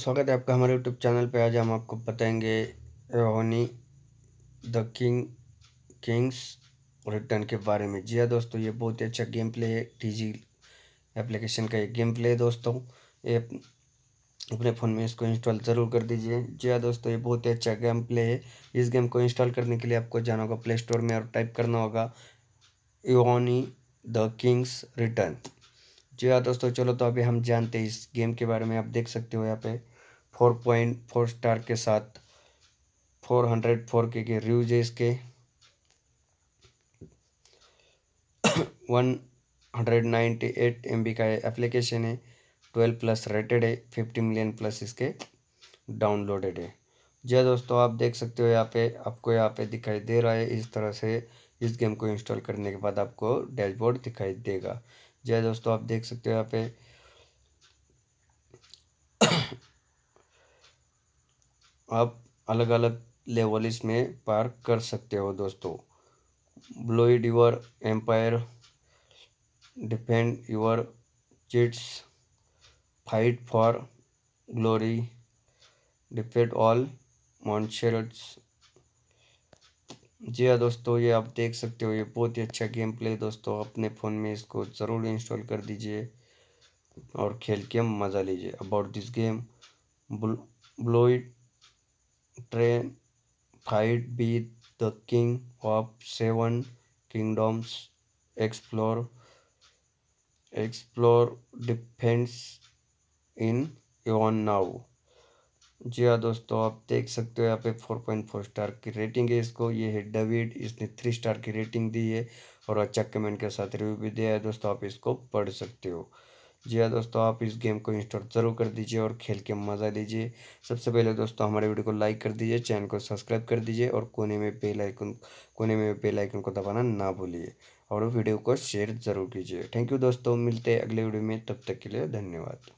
स्वागत है आपका हमारे यूट्यूब चैनल पे आज हम आपको बताएंगे रोहनी द किंग किंग्स रिटर्न के बारे में जी हाँ दोस्तों ये बहुत ही अच्छा गेम प्ले है टीजी एप्लीकेशन का एक गेम प्ले है दोस्तों ये अपने फ़ोन में इसको इंस्टॉल ज़रूर कर दीजिए जी हाँ दोस्तों ये बहुत ही अच्छा गेम प्ले है इस गेम को इंस्टॉल करने के लिए आपको जाना होगा प्ले स्टोर में और टाइप करना होगा योनी द किंग्स रिटर्न जी हाँ दोस्तों चलो तो अभी हम जानते हैं इस गेम के बारे में आप देख सकते हो यहाँ पे फोर पॉइंट फोर स्टार के साथ फोर हंड्रेड फोर के के रिव्यूज है इसके one hundred ninety eight MB बी का एप्लीकेशन है ट्वेल्व प्लस रेटेड है फिफ्टी मिलियन प्लस इसके डाउनलोडेड है जी हाँ दोस्तों आप देख सकते हो यहाँ पे आपको यहाँ पे दिखाई दे रहा है इस तरह से इस गेम को इंस्टॉल करने के बाद आपको डैशबोर्ड दिखाई देगा जय दोस्तों आप देख सकते हो यहाँ पे आप अलग अलग लेवल इसमें पार कर सकते हो दोस्तों build your empire defend your cities fight for glory defeat all monster जी हाँ दोस्तों ये आप देख सकते हो ये बहुत ही अच्छा गेम प्ले दोस्तों अपने फ़ोन में इसको ज़रूर इंस्टॉल कर दीजिए और खेल के मज़ा लीजिए about this game build train fight be the king of seven kingdoms explore explore defence in yon now जी हाँ दोस्तों आप देख सकते हो यहाँ पे फोर पॉइंट फोर स्टार की रेटिंग है इसको ये है डेविड इसने थ्री स्टार की रेटिंग दी है और अच्छा कमेंट के साथ रिव्यू भी दिया है दोस्तों आप इसको पढ़ सकते हो जी हाँ दोस्तों आप इस गेम को इंस्टॉल ज़रूर कर दीजिए और खेल के मज़ा लीजिए सबसे पहले दोस्तों हमारे वीडियो को लाइक कर दीजिए चैनल को सब्सक्राइब कर दीजिए और कोने में बेल आइकन कोने में बेल आइकन को दबाना ना भूलिए और वीडियो को शेयर ज़रूर कीजिए थैंक यू दोस्तों मिलते हैं अगले वीडियो में तब तक के लिए धन्यवाद